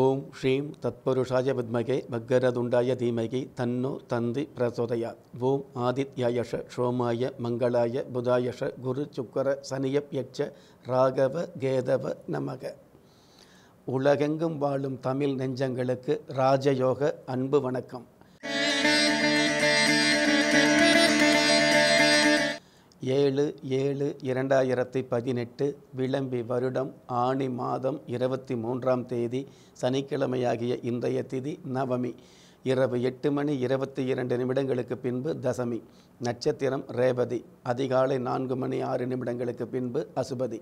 ஓம் ஸ்ரீம் தத்பருஷாய வித்மகே பக்கரதுண்டாய தீமகி தன்னோ தந்தி பிரசோதயா ஓம் ஆதித்யாயஷ ஷோமாய மங்களாய புதாயஷ குரு சுக்கர சனியப் யட்ச ராகவ கேதவ நமக உலகெங்கும் வாழும் தமிழ் நெஞ்சங்களுக்கு ராஜயோக அன்பு வணக்கம் ஏழு ஏழு இரண்டாயிரத்தி பதினெட்டு விளம்பி வருடம் ஆணி மாதம் இருபத்தி மூன்றாம் தேதி சனிக்கிழமையாகிய இன்றைய திதி நவமி இரவு எட்டு மணி இருபத்தி இரண்டு நிமிடங்களுக்கு பின்பு தசமி நட்சத்திரம் ரேவதி அதிகாலை நான்கு மணி ஆறு நிமிடங்களுக்கு பின்பு அசுபதி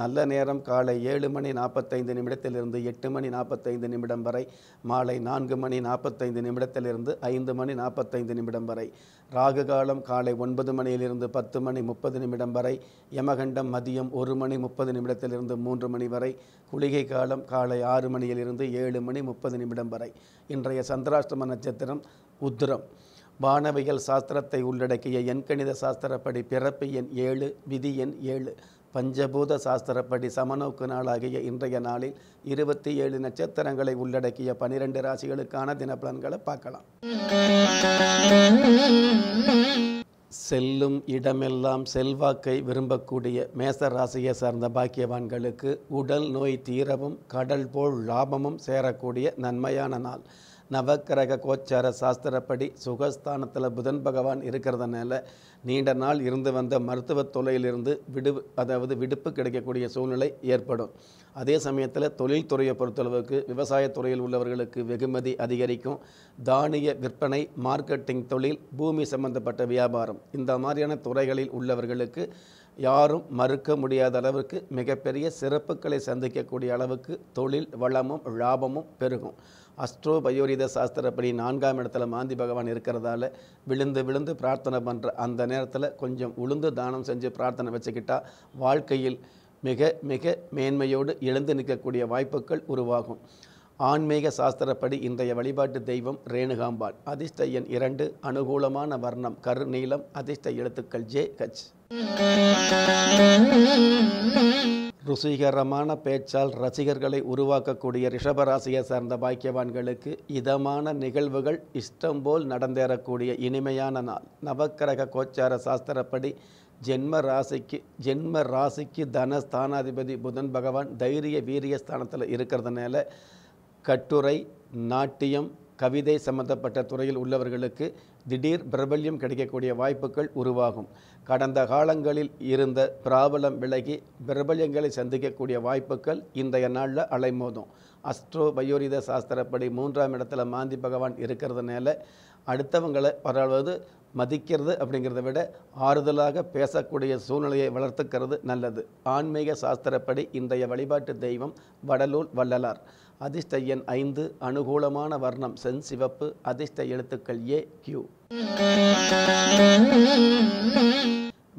நல்ல நேரம் காலை ஏழு மணி நாற்பத்தைந்து நிமிடத்திலிருந்து எட்டு மணி நாற்பத்தைந்து நிமிடம் வரை மாலை நான்கு மணி நாற்பத்தைந்து நிமிடத்திலிருந்து ஐந்து மணி நாற்பத்தைந்து நிமிடம் வரை ராகு காலம் காலை ஒன்பது மணியிலிருந்து பத்து மணி முப்பது நிமிடம் வரை யமகண்டம் மதியம் ஒரு மணி முப்பது நிமிடத்திலிருந்து மூன்று மணி வரை குளிகை காலம் காலை ஆறு மணியிலிருந்து ஏழு மணி முப்பது நிமிடம் வரை இன்றைய சந்திராஷ்டம பிரதம நட்சத்திரம் உத்திரம் வானவியல் சாஸ்திரத்தை உள்ளடக்கிய எண்கணித சாஸ்திரப்படி பிறப்பு எண் ஏழு விதி எண் ஏழு பஞ்சபூத சாஸ்திரப்படி சமநோக்கு நாளாகிய இன்றைய நாளில் இருபத்தி ஏழு நட்சத்திரங்களை உள்ளடக்கிய பனிரெண்டு ராசிகளுக்கான தினப்பலன்களை பார்க்கலாம் செல்லும் இடமெல்லாம் செல்வாக்கை விரும்பக்கூடிய மேச ராசியை சார்ந்த பாக்கியவான்களுக்கு உடல் நோய் தீரவும் கடல் போல் லாபமும் சேரக்கூடிய நன்மையான நாள் நவக்கிரக கோச்சார சாஸ்திரப்படி சுகஸ்தானத்தில் புதன் பகவான் இருக்கிறதுனால நீண்ட நாள் இருந்து வந்த மருத்துவத் தொலையிலிருந்து விடு அதாவது விடுப்பு கிடைக்கக்கூடிய சூழ்நிலை ஏற்படும் அதே சமயத்தில் தொழில்துறையை பொறுத்தளவுக்கு விவசாயத்துறையில் உள்ளவர்களுக்கு வெகுமதி அதிகரிக்கும் தானிய விற்பனை மார்க்கெட்டிங் தொழில் பூமி சம்பந்தப்பட்ட வியாபாரம் இந்த மாதிரியான துறைகளில் உள்ளவர்களுக்கு யாரும் மறுக்க முடியாத அளவுக்கு மிகப்பெரிய சிறப்புகளை சந்திக்கக்கூடிய அளவுக்கு தொழில் வளமும் லாபமும் பெருகும் அஸ்ட்ரோ பயோரித சாஸ்திரப்படி நான்காம் இடத்துல மாந்தி பகவான் இருக்கிறதால விழுந்து விழுந்து பிரார்த்தனை பண்ணுற அந்த நேரத்தில் கொஞ்சம் உளுந்து தானம் செஞ்சு பிரார்த்தனை வச்சுக்கிட்டா வாழ்க்கையில் மிக மிக மேன்மையோடு எழுந்து நிற்கக்கூடிய வாய்ப்புகள் உருவாகும் ஆன்மீக சாஸ்திரப்படி இன்றைய வழிபாட்டு தெய்வம் ரேணுகாம்பாள் அதிர்ஷ்ட எண் இரண்டு அனுகூலமான வர்ணம் கருநீளம் அதிர்ஷ்ட எழுத்துக்கள் ஜே கச் ருசிகரமான பேச்சால் ரசிகர்களை உருவாக்கக்கூடிய ரிஷபராசியை சார்ந்த பாக்கியவான்களுக்கு இதமான நிகழ்வுகள் இஷ்டம் போல் நடந்தேறக்கூடிய இனிமையான நாள் நவக்கிரக கோச்சார சாஸ்திரப்படி ஜென்ம ராசிக்கு ஜென்ம ராசிக்கு தன ஸ்தானாதிபதி புதன் பகவான் தைரிய வீரிய ஸ்தானத்தில் இருக்கிறதுனால கட்டுரை நாட்டியம் கவிதை சம்பந்தப்பட்ட துறையில் உள்ளவர்களுக்கு திடீர் பிரபல்யம் கிடைக்கக்கூடிய வாய்ப்புகள் உருவாகும் கடந்த காலங்களில் இருந்த பிராபலம் விலகி பிரபல்யங்களை சந்திக்கக்கூடிய வாய்ப்புகள் இன்றைய நாளில் அலைமோதும் அஸ்ட்ரோ பயோரித சாஸ்திரப்படி மூன்றாம் இடத்துல மாந்தி பகவான் இருக்கிறதுனால அடுத்தவங்களை பரவது மதிக்கிறது அப்படிங்கிறத விட ஆறுதலாக பேசக்கூடிய சூழ்நிலையை வளர்த்துக்கிறது நல்லது ஆன்மீக சாஸ்திரப்படி இன்றைய வழிபாட்டு தெய்வம் வடலூர் வள்ளலார் அதிர்ஷ்ட எண் ஐந்து அனுகூலமான வர்ணம் சென் சிவப்பு அதிர்ஷ்ட எழுத்துக்கள் ஏ கியூ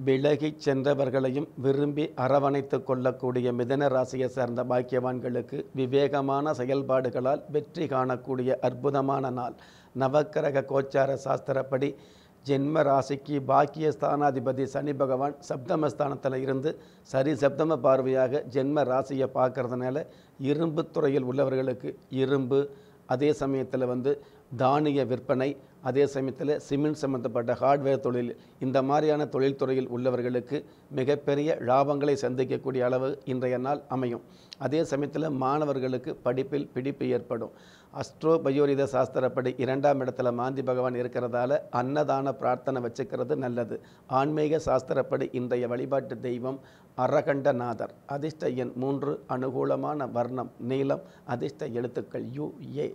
விலகிச் சென்றவர்களையும் விரும்பி அரவணைத்து கொள்ளக்கூடிய மிதன ராசியை சேர்ந்த பாக்கியவான்களுக்கு விவேகமான செயல்பாடுகளால் வெற்றி காணக்கூடிய அற்புதமான நாள் நவக்கிரக கோச்சார சாஸ்திரப்படி ஜென்ம ராசிக்கு பாக்கிய ஸ்தானாதிபதி சனி பகவான் சப்தமஸ்தானத்தில் இருந்து சரி சப்தம பார்வையாக ஜென்ம ராசியை பார்க்கறதுனால இரும்பு துறையில் உள்ளவர்களுக்கு இரும்பு அதே சமயத்தில் வந்து தானிய விற்பனை அதே சமயத்தில் சிமெண்ட் சம்மந்தப்பட்ட ஹார்ட்வேர் தொழில் இந்த மாதிரியான தொழில்துறையில் உள்ளவர்களுக்கு மிகப்பெரிய லாபங்களை சந்திக்கக்கூடிய அளவு இன்றைய நாள் அமையும் அதே சமயத்தில் மாணவர்களுக்கு படிப்பில் பிடிப்பு ஏற்படும் அஸ்ட்ரோ பயோரித சாஸ்திரப்படி இரண்டாம் இடத்துல மாந்தி பகவான் இருக்கிறதால அன்னதான பிரார்த்தனை வச்சுக்கிறது நல்லது ஆன்மீக சாஸ்திரப்படி இன்றைய வழிபாட்டு தெய்வம் அரகண்டநாதர் அதிர்ஷ்ட எண் மூன்று அனுகூலமான வர்ணம் நீளம் அதிர்ஷ்ட எழுத்துக்கள் யுஏ ஏ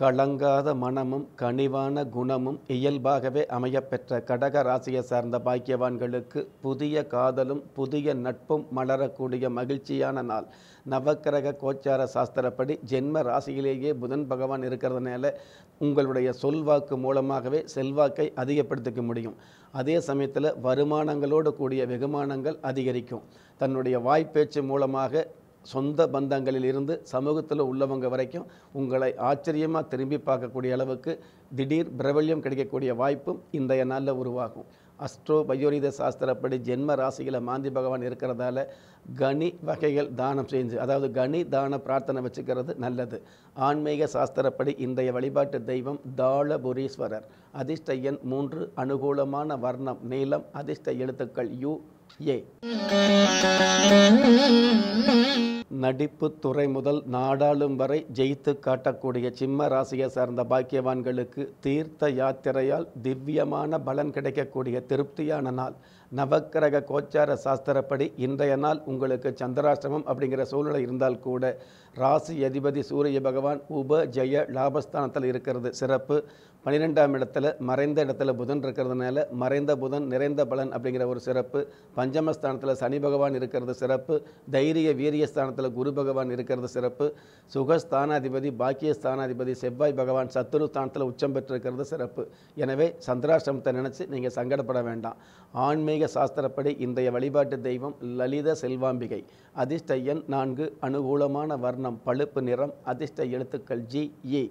கலங்காத மனமும் கனிவான குணமும் இயல்பாகவே அமையப்பெற்ற கடக ராசியை சார்ந்த பாக்கியவான்களுக்கு புதிய காதலும் புதிய நட்பும் மலரக்கூடிய மகிழ்ச்சியான நாள் நவக்கிரக கோச்சார சாஸ்திரப்படி ஜென்ம ராசியிலேயே புதன் பகவான் இருக்கிறதுனால உங்களுடைய சொல்வாக்கு மூலமாகவே செல்வாக்கை அதிகப்படுத்திக்க முடியும் அதே சமயத்தில் வருமானங்களோடு கூடிய வெகுமானங்கள் அதிகரிக்கும் தன்னுடைய வாய்ப்பேச்சு மூலமாக சொந்த பந்தங்களில் இருந்து சமூகத்தில் உள்ளவங்க வரைக்கும் உங்களை ஆச்சரியமாக திரும்பி பார்க்கக்கூடிய அளவுக்கு திடீர் பிரபல்யம் கிடைக்கக்கூடிய வாய்ப்பும் இந்த நாளில் உருவாகும் அஸ்ட்ரோ பயோரித சாஸ்திரப்படி ஜென்ம ராசிகளை மாந்தி பகவான் இருக்கிறதால கனி வகைகள் தானம் செஞ்சு அதாவது கனி தான பிரார்த்தனை வச்சுக்கிறது நல்லது ஆன்மீக சாஸ்திரப்படி இன்றைய வழிபாட்டு தெய்வம் தாளபுரீஸ்வரர் அதிர்ஷ்ட எண் மூன்று அனுகூலமான வர்ணம் நீளம் அதிர்ஷ்ட எழுத்துக்கள் யு ஏ நடிப்பு துறை முதல் நாடாளும் வரை ஜெயித்து காட்டக்கூடிய சிம்ம ராசியை சார்ந்த பாக்கியவான்களுக்கு தீர்த்த யாத்திரையால் திவ்யமான பலன் கிடைக்கக்கூடிய திருப்தியான நாள் நவக்கிரக கோச்சார சாஸ்திரப்படி இன்றைய நாள் உங்களுக்கு சந்திராஷ்டிரமம் அப்படிங்கிற சூழ்நிலை இருந்தால் கூட ராசி அதிபதி சூரிய பகவான் உப ஜெய லாபஸ்தானத்தில் இருக்கிறது சிறப்பு பன்னிரெண்டாம் இடத்துல மறைந்த இடத்துல புதன் இருக்கிறதுனால மறைந்த புதன் நிறைந்த பலன் அப்படிங்கிற ஒரு சிறப்பு பஞ்சமஸ்தானத்தில் சனி பகவான் இருக்கிறது சிறப்பு தைரிய வீரியஸ்தானத்தில் குரு பகவான் இருக்கிறது சிறப்பு சுகஸ்தானாதிபதி பாக்கியஸ்தானாதிபதி செவ்வாய் பகவான் சத்துரு ஸ்தானத்தில் உச்சம் பெற்றிருக்கிறது சிறப்பு எனவே சந்திராசிரமத்தை நினச்சி நீங்கள் சங்கடப்பட வேண்டாம் ஆன்மீக சாஸ்திரப்படி இன்றைய வழிபாட்டு தெய்வம் லலித செல்வாம்பிகை அதிர்ஷ்ட எண் நான்கு அனுகூலமான வர்ண வர்ணம் பழுப்பு நிறம் அதிர்ஷ்ட எழுத்துக்கள் ஜி ஏ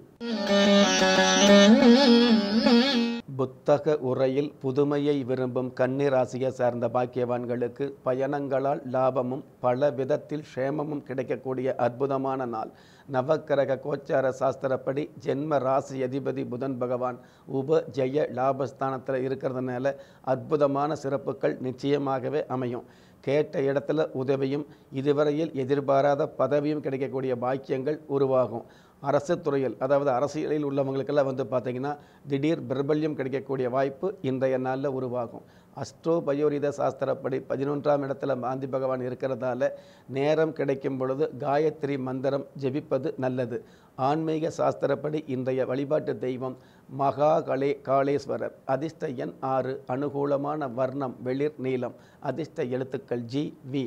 புத்தக உரையில் புதுமையை விரும்பும் கன்னிராசியை சார்ந்த பாக்கியவான்களுக்கு பயணங்களால் லாபமும் பல விதத்தில் க்ஷேமமும் கிடைக்கக்கூடிய அற்புதமான நாள் நவக்கிரக கோச்சார சாஸ்திரப்படி ஜென்ம ராசி அதிபதி புதன் பகவான் உப ஜெய லாபஸ்தானத்தில் இருக்கிறதுனால அற்புதமான சிறப்புகள் நிச்சயமாகவே அமையும் கேட்ட இடத்துல உதவியும் இதுவரையில் எதிர்பாராத பதவியும் கிடைக்கக்கூடிய பாக்கியங்கள் உருவாகும் அரசு துறையில் அதாவது அரசியலில் உள்ளவங்களுக்கெல்லாம் வந்து பார்த்திங்கன்னா திடீர் பிரபல்யம் கிடைக்கக்கூடிய வாய்ப்பு இன்றைய நாளில் உருவாகும் அஸ்ட்ரோ பயோரித சாஸ்திரப்படி பதினொன்றாம் இடத்துல மாந்தி பகவான் இருக்கிறதால நேரம் கிடைக்கும் பொழுது காயத்ரி மந்திரம் ஜெபிப்பது நல்லது ஆன்மீக சாஸ்திரப்படி இன்றைய வழிபாட்டு தெய்வம் மகா கலே காளேஸ்வரர் அதிர்ஷ்ட எண் ஆறு அனுகூலமான வர்ணம் வெளிர் நீளம் அதிர்ஷ்ட எழுத்துக்கள் ஜி வி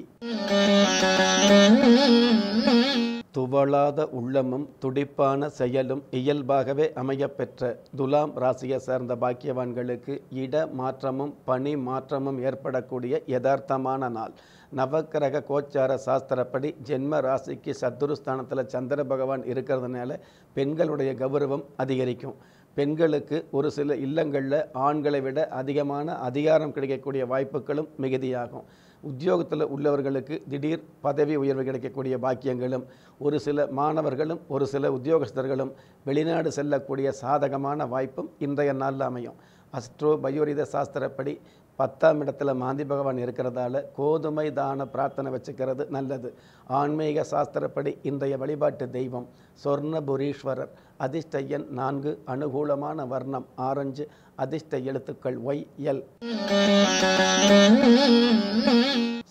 துவளாத உள்ளமும் துடிப்பான செயலும் இயல்பாகவே அமையப்பெற்ற துலாம் ராசியை சேர்ந்த பாக்கியவான்களுக்கு இட மாற்றமும் பணி மாற்றமும் ஏற்படக்கூடிய யதார்த்தமான நாள் நவக்கிரக கோச்சார சாஸ்திரப்படி ஜென்ம ராசிக்கு சத்துருஸ்தானத்தில் சந்திர பகவான் இருக்கிறதுனால பெண்களுடைய கௌரவம் அதிகரிக்கும் பெண்களுக்கு ஒரு சில இல்லங்களில் ஆண்களை விட அதிகமான அதிகாரம் கிடைக்கக்கூடிய வாய்ப்புகளும் மிகுதியாகும் உத்தியோகத்தில் உள்ளவர்களுக்கு திடீர் பதவி உயர்வு கிடைக்கக்கூடிய பாக்கியங்களும் ஒரு சில மாணவர்களும் ஒரு சில உத்தியோகஸ்தர்களும் வெளிநாடு செல்லக்கூடிய சாதகமான வாய்ப்பும் இன்றைய நாளில் அமையும் அஸ்ட்ரோ பயோரித சாஸ்திரப்படி பத்தாம் இடத்துல மாந்தி பகவான் இருக்கிறதால கோதுமை தான பிரார்த்தனை வச்சுக்கிறது நல்லது ஆன்மீக சாஸ்திரப்படி இன்றைய வழிபாட்டு தெய்வம் சொர்ணபுரீஸ்வரர் அதிர்ஷ்ட எண் நான்கு அனுகூலமான வர்ணம் ஆரஞ்சு அதிர்ஷ்ட எழுத்துக்கள் ஒய் எல்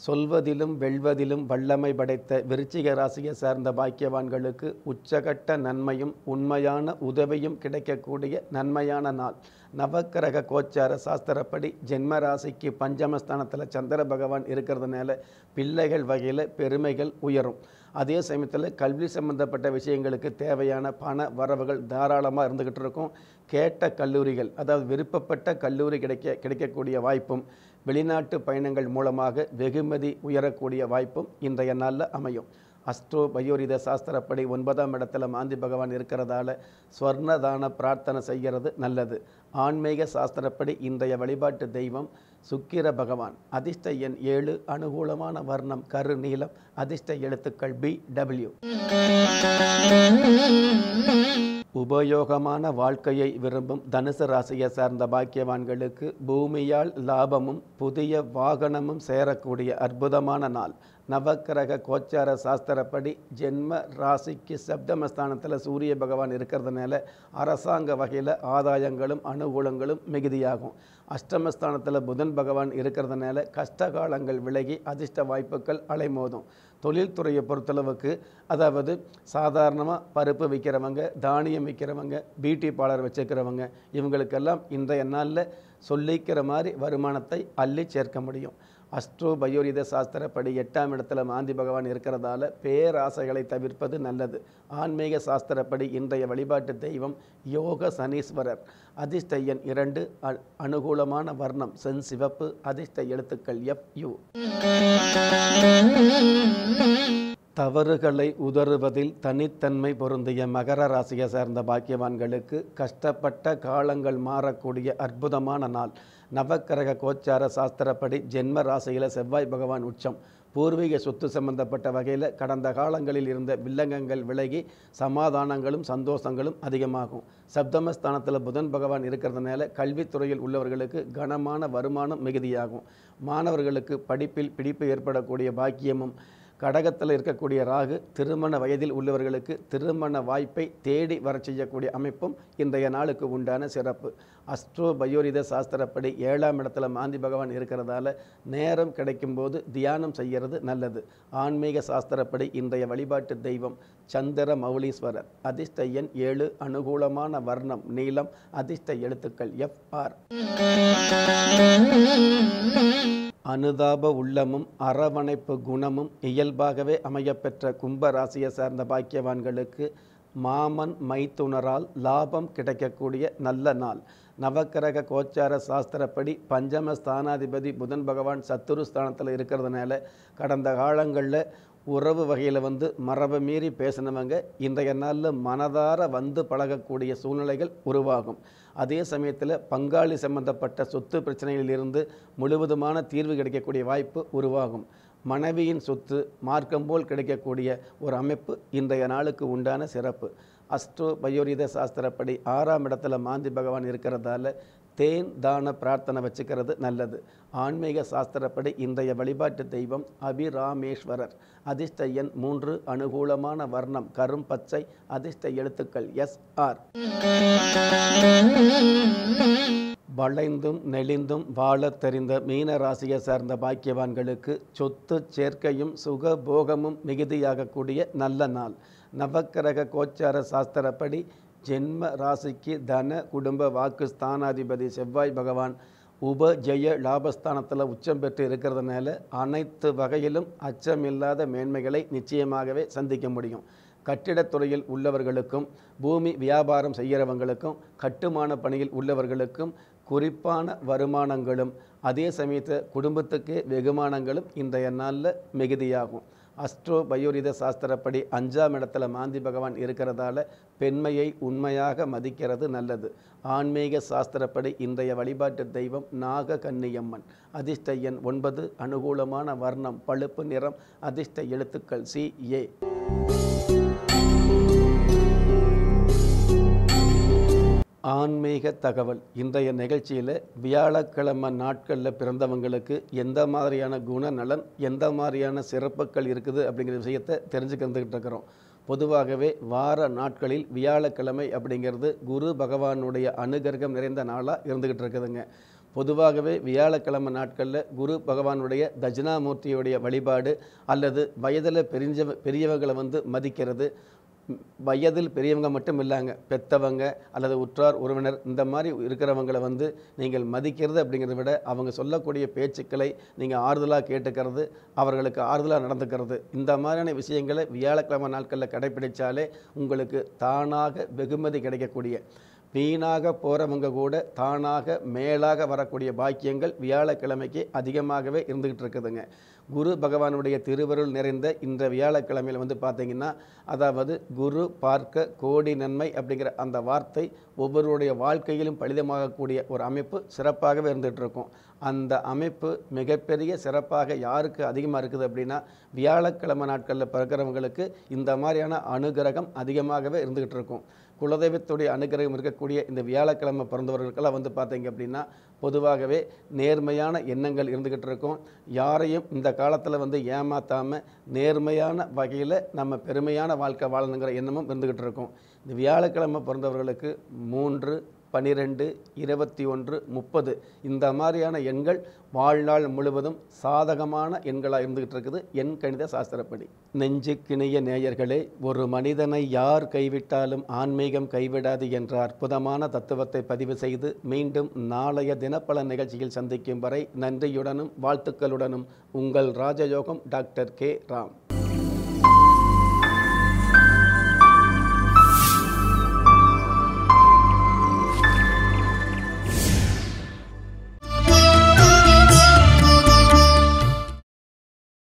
சொல்வதிலும் வெல்வதிலும் வல்லமை படைத்த விருச்சிக ராசியை சார்ந்த பாக்கியவான்களுக்கு உச்சகட்ட நன்மையும் உண்மையான உதவியும் கிடைக்கக்கூடிய நன்மையான நாள் நவக்கிரக கோச்சார சாஸ்திரப்படி ஜென்ம ராசிக்கு பஞ்சமஸ்தானத்தில் சந்திர பகவான் இருக்கிறதுனால பிள்ளைகள் வகையில் பெருமைகள் உயரும் அதே சமயத்தில் கல்வி சம்பந்தப்பட்ட விஷயங்களுக்கு தேவையான பண வரவுகள் தாராளமாக இருந்துக்கிட்டு இருக்கும் கேட்ட கல்லூரிகள் அதாவது விருப்பப்பட்ட கல்லூரி கிடைக்க கிடைக்கக்கூடிய வாய்ப்பும் வெளிநாட்டு பயணங்கள் மூலமாக வெகுமதி உயரக்கூடிய வாய்ப்பும் இன்றைய நாளில் அமையும் அஸ்ட்ரோ பயோரித சாஸ்திரப்படி ஒன்பதாம் இடத்துல மாந்தி பகவான் இருக்கிறதால ஸ்வர்ணதான பிரார்த்தனை செய்கிறது நல்லது ஆன்மீக சாஸ்திரப்படி இன்றைய வழிபாட்டு தெய்வம் சுக்கிர பகவான் அதிர்ஷ்ட எண் ஏழு அனுகூலமான வர்ணம் கரு நீளம் அதிர்ஷ்ட எழுத்துக்கள் பி டபிள்யூ உபயோகமான வாழ்க்கையை விரும்பும் தனுசு ராசியை சார்ந்த பாக்கியவான்களுக்கு பூமியால் லாபமும் புதிய வாகனமும் சேரக்கூடிய அற்புதமான நாள் நவக்கிரக கோச்சார சாஸ்திரப்படி ஜென்ம ராசிக்கு சப்தமஸ்தானத்தில் சூரிய பகவான் இருக்கிறதுனால அரசாங்க வகையில் ஆதாயங்களும் அனுகூலங்களும் மிகுதியாகும் அஷ்டமஸ்தானத்தில் புதன் பகவான் இருக்கிறதுனால கஷ்டகாலங்கள் விலகி அதிர்ஷ்ட வாய்ப்புகள் அலைமோதும் தொழில்துறையை பொறுத்தளவுக்கு அதாவது சாதாரணமாக பருப்பு விற்கிறவங்க தானியம் விற்கிறவங்க பியூட்டி பார்லர் வச்சுக்கிறவங்க இவங்களுக்கெல்லாம் இன்றைய நாளில் சொல்லிக்கிற மாதிரி வருமானத்தை அள்ளி சேர்க்க முடியும் அஸ்ட்ரோ பயோரித சாஸ்திரப்படி எட்டாம் இடத்துல மாந்தி பகவான் இருக்கிறதால பேராசைகளை தவிர்ப்பது நல்லது ஆன்மீக சாஸ்திரப்படி இன்றைய வழிபாட்டு தெய்வம் யோக சனீஸ்வரர் அதிர்ஷ்ட இரண்டு அனுகூலமான வர்ணம் சென் சிவப்பு அதிர்ஷ்ட எழுத்துக்கள் எஃப் யூ தவறுகளை உதறுவதில் தனித்தன்மை பொருந்திய மகர ராசியை சேர்ந்த பாக்கியவான்களுக்கு கஷ்டப்பட்ட காலங்கள் மாறக்கூடிய அற்புதமான நாள் நவக்கிரக கோச்சார சாஸ்திரப்படி ஜென்ம ராசியில் செவ்வாய் பகவான் உச்சம் பூர்வீக சொத்து சம்பந்தப்பட்ட வகையில் கடந்த காலங்களில் இருந்த வில்லங்கங்கள் விலகி சமாதானங்களும் சந்தோஷங்களும் அதிகமாகும் சப்தமஸ்தானத்தில் புதன் பகவான் இருக்கிறதுனால கல்வித்துறையில் உள்ளவர்களுக்கு கனமான வருமானம் மிகுதியாகும் மாணவர்களுக்கு படிப்பில் பிடிப்பு ஏற்படக்கூடிய பாக்கியமும் கடகத்தில் இருக்கக்கூடிய ராகு திருமண வயதில் உள்ளவர்களுக்கு திருமண வாய்ப்பை தேடி வர செய்யக்கூடிய அமைப்பும் இன்றைய நாளுக்கு உண்டான சிறப்பு அஸ்ட்ரோ பயோரித சாஸ்திரப்படி ஏழாம் இடத்துல மாந்தி பகவான் இருக்கிறதால நேரம் கிடைக்கும்போது தியானம் செய்கிறது நல்லது ஆன்மீக சாஸ்திரப்படி இன்றைய வழிபாட்டு தெய்வம் சந்திர மௌலீஸ்வரர் அதிர்ஷ்ட எண் ஏழு அனுகூலமான வர்ணம் நீளம் அதிர்ஷ்ட எழுத்துக்கள் எஃப் ஆர் அனுதாப உள்ளமும் அரவணைப்பு குணமும் இயல்பாகவே அமையப்பெற்ற கும்பராசியை சார்ந்த பாக்கியவான்களுக்கு மாமன் மைத்துணரால் லாபம் கிடைக்கக்கூடிய நல்ல நாள் நவக்கிரக கோச்சார சாஸ்திரப்படி பஞ்சம ஸ்தானாதிபதி புதன் பகவான் சத்துரு ஸ்தானத்தில் இருக்கிறதுனால கடந்த காலங்களில் உறவு வகையில் வந்து மரபை மீறி பேசினவங்க இன்றைய நாளில் மனதார வந்து பழகக்கூடிய சூழ்நிலைகள் உருவாகும் அதே சமயத்தில் பங்காளி சம்பந்தப்பட்ட சொத்து பிரச்சனைகளிலிருந்து முழுவதுமான தீர்வு கிடைக்கக்கூடிய வாய்ப்பு உருவாகும் மனைவியின் சொத்து மார்க்கம் போல் கிடைக்கக்கூடிய ஒரு அமைப்பு இன்றைய நாளுக்கு உண்டான சிறப்பு அஸ்ட்ரோ பயோரித சாஸ்திரப்படி ஆறாம் இடத்துல மாந்தி பகவான் இருக்கிறதால தேன் தான பிரார்த்தனை வச்சுக்கிறது நல்லது ஆன்மீக சாஸ்திரப்படி இன்றைய வழிபாட்டு தெய்வம் அபிராமேஸ்வரர் அதிர்ஷ்ட எண் மூன்று அனுகூலமான வர்ணம் கரும் பச்சை அதிர்ஷ்ட எழுத்துக்கள் எஸ் ஆர் வளைந்தும் நெளிந்தும் வாழ தெரிந்த மீன ராசியை சார்ந்த பாக்கியவான்களுக்கு சொத்து சேர்க்கையும் சுக போகமும் மிகுதியாகக்கூடிய நல்ல நாள் நவக்கிரக கோச்சார சாஸ்திரப்படி ஜென்ம ராசிக்கு தன குடும்ப வாக்கு ஸ்தானாதிபதி செவ்வாய் பகவான் உப ஜெய லாபஸ்தானத்தில் உச்சம் பெற்று இருக்கிறதுனால அனைத்து வகையிலும் அச்சமில்லாத மேன்மைகளை நிச்சயமாகவே சந்திக்க முடியும் கட்டிடத்துறையில் உள்ளவர்களுக்கும் பூமி வியாபாரம் செய்கிறவங்களுக்கும் கட்டுமான பணியில் உள்ளவர்களுக்கும் குறிப்பான வருமானங்களும் அதே சமயத்தில் குடும்பத்துக்கே வெகுமானங்களும் இன்றைய நாளில் மிகுதியாகும் அஸ்ட்ரோ பயோரித சாஸ்திரப்படி அஞ்சாம் இடத்துல மாந்தி பகவான் இருக்கிறதால பெண்மையை உண்மையாக மதிக்கிறது நல்லது ஆன்மீக சாஸ்திரப்படி இன்றைய வழிபாட்டு தெய்வம் நாக கன்னியம்மன் அதிர்ஷ்ட எண் ஒன்பது அனுகூலமான வர்ணம் பழுப்பு நிறம் அதிர்ஷ்ட எழுத்துக்கள் சி ஏ ஆன்மீக தகவல் இன்றைய நிகழ்ச்சியில் வியாழக்கிழமை நாட்களில் பிறந்தவங்களுக்கு எந்த மாதிரியான குணநலன் எந்த மாதிரியான சிறப்புகள் இருக்குது அப்படிங்கிற விஷயத்தை தெரிஞ்சுக்கிறதுக்கிட்டு இருக்கிறோம் பொதுவாகவே வார நாட்களில் வியாழக்கிழமை அப்படிங்கிறது குரு பகவானுடைய அனுகர்கம் நிறைந்த நாளாக இருந்துக்கிட்டு இருக்குதுங்க பொதுவாகவே வியாழக்கிழமை நாட்களில் குரு பகவானுடைய தஜினாமூர்த்தியுடைய வழிபாடு அல்லது வயதில் பெரிஞ்ச பெரியவர்களை வந்து மதிக்கிறது வயதில் பெரியவங்க மட்டும் இல்லைங்க பெத்தவங்க அல்லது உற்றார் உறவினர் இந்த மாதிரி இருக்கிறவங்களை வந்து நீங்கள் மதிக்கிறது அப்படிங்கிறத விட அவங்க சொல்லக்கூடிய பேச்சுக்களை நீங்கள் ஆறுதலாக கேட்டுக்கிறது அவர்களுக்கு ஆறுதலாக நடந்துக்கிறது இந்த மாதிரியான விஷயங்களை வியாழக்கிழமை நாட்களில் கடைபிடித்தாலே உங்களுக்கு தானாக வெகுமதி கிடைக்கக்கூடிய வீணாக போகிறவங்க கூட தானாக மேலாக வரக்கூடிய பாக்கியங்கள் வியாழக்கிழமைக்கு அதிகமாகவே இருந்துக்கிட்டு இருக்குதுங்க குரு பகவானுடைய திருவருள் நிறைந்த இந்த வியாழக்கிழமையில் வந்து பார்த்தீங்கன்னா அதாவது குரு பார்க்க கோடி நன்மை அப்படிங்கிற அந்த வார்த்தை ஒவ்வொருடைய வாழ்க்கையிலும் பலிதமாகக்கூடிய ஒரு அமைப்பு சிறப்பாகவே இருந்துகிட்ருக்கும் அந்த அமைப்பு மிகப்பெரிய சிறப்பாக யாருக்கு அதிகமாக இருக்குது அப்படின்னா வியாழக்கிழமை நாட்களில் பிறக்கிறவங்களுக்கு இந்த மாதிரியான அனுகிரகம் அதிகமாகவே இருந்துகிட்டு இருக்கும் குலதெய்வத்துடைய அனுகிரகம் இருக்கக்கூடிய இந்த வியாழக்கிழமை பிறந்தவர்களுக்கெல்லாம் வந்து பார்த்தீங்க அப்படின்னா பொதுவாகவே நேர்மையான எண்ணங்கள் இருந்துக்கிட்டு இருக்கும் யாரையும் இந்த காலத்தில் வந்து ஏமாற்றாமல் நேர்மையான வகையில் நம்ம பெருமையான வாழ்க்கை வாழணுங்கிற எண்ணமும் இருந்துக்கிட்டு இருக்கும் இந்த வியாழக்கிழமை பிறந்தவர்களுக்கு மூன்று பனிரெண்டு இருபத்தி ஒன்று முப்பது இந்த மாதிரியான எண்கள் வாழ்நாள் முழுவதும் சாதகமான எண்களாக இருந்துகிட்டு இருக்குது என் கணித சாஸ்திரப்படி கிணிய நேயர்களே ஒரு மனிதனை யார் கைவிட்டாலும் ஆன்மீகம் கைவிடாது என்ற அற்புதமான தத்துவத்தை பதிவு செய்து மீண்டும் நாளைய தினப்பல நிகழ்ச்சியில் சந்திக்கும் வரை நன்றியுடனும் வாழ்த்துக்களுடனும் உங்கள் ராஜயோகம் டாக்டர் கே ராம்